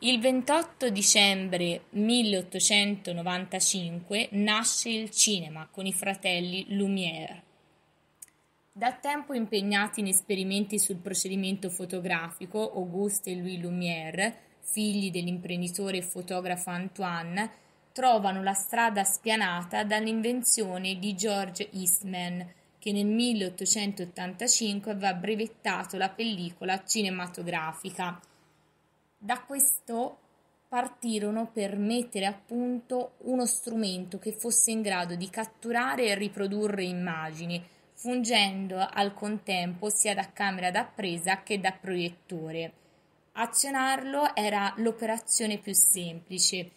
Il 28 dicembre 1895 nasce il cinema con i fratelli Lumière. Da tempo impegnati in esperimenti sul procedimento fotografico, Auguste e Louis Lumière, figli dell'imprenditore e fotografo Antoine, trovano la strada spianata dall'invenzione di George Eastman, che nel 1885 aveva brevettato la pellicola cinematografica da questo partirono per mettere a punto uno strumento che fosse in grado di catturare e riprodurre immagini, fungendo al contempo sia da camera da presa che da proiettore. Azionarlo era l'operazione più semplice.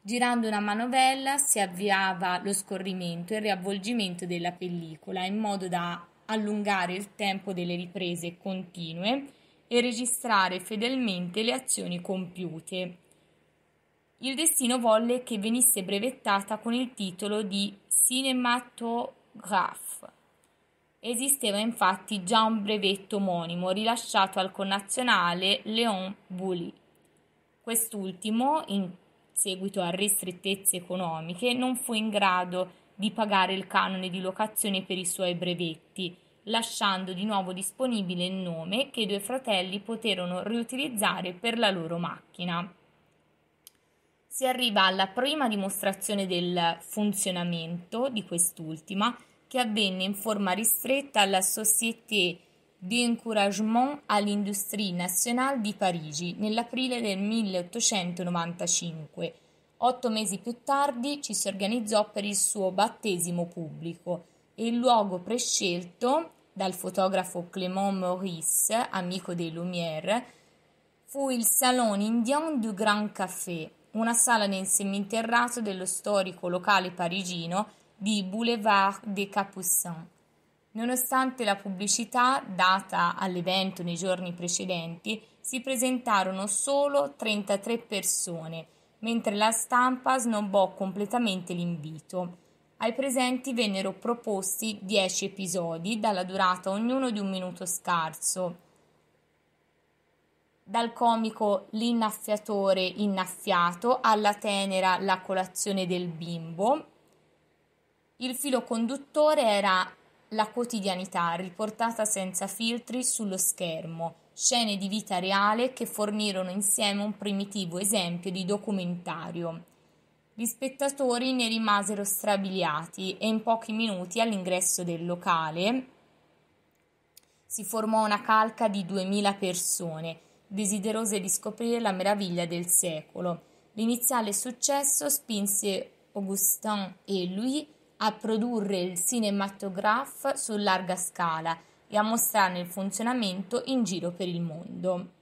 Girando una manovella si avviava lo scorrimento e il riavvolgimento della pellicola in modo da allungare il tempo delle riprese continue e registrare fedelmente le azioni compiute. Il destino volle che venisse brevettata con il titolo di Cinematograph. Esisteva infatti già un brevetto omonimo rilasciato al connazionale Léon Bouly. Quest'ultimo, in seguito a ristrettezze economiche, non fu in grado di pagare il canone di locazione per i suoi brevetti lasciando di nuovo disponibile il nome che i due fratelli poterono riutilizzare per la loro macchina. Si arriva alla prima dimostrazione del funzionamento di quest'ultima che avvenne in forma ristretta alla Société d'Encouragement à l'Industrie Nationale di Parigi nell'aprile del 1895. Otto mesi più tardi ci si organizzò per il suo battesimo pubblico il luogo prescelto dal fotografo Clément Maurice, amico dei Lumière, fu il Salon Indien du Grand Café, una sala nel seminterrato dello storico locale parigino di Boulevard des Capucins. Nonostante la pubblicità data all'evento nei giorni precedenti, si presentarono solo 33 persone, mentre la stampa snobbò completamente l'invito. Ai presenti vennero proposti 10 episodi, dalla durata ognuno di un minuto scarso. Dal comico L'innaffiatore innaffiato alla tenera La colazione del bimbo. Il filo conduttore era la quotidianità riportata senza filtri sullo schermo, scene di vita reale che fornirono insieme un primitivo esempio di documentario. Gli spettatori ne rimasero strabiliati e in pochi minuti all'ingresso del locale si formò una calca di duemila persone, desiderose di scoprire la meraviglia del secolo. L'iniziale successo spinse Augustin e lui a produrre il cinematograph su larga scala e a mostrarne il funzionamento in giro per il mondo.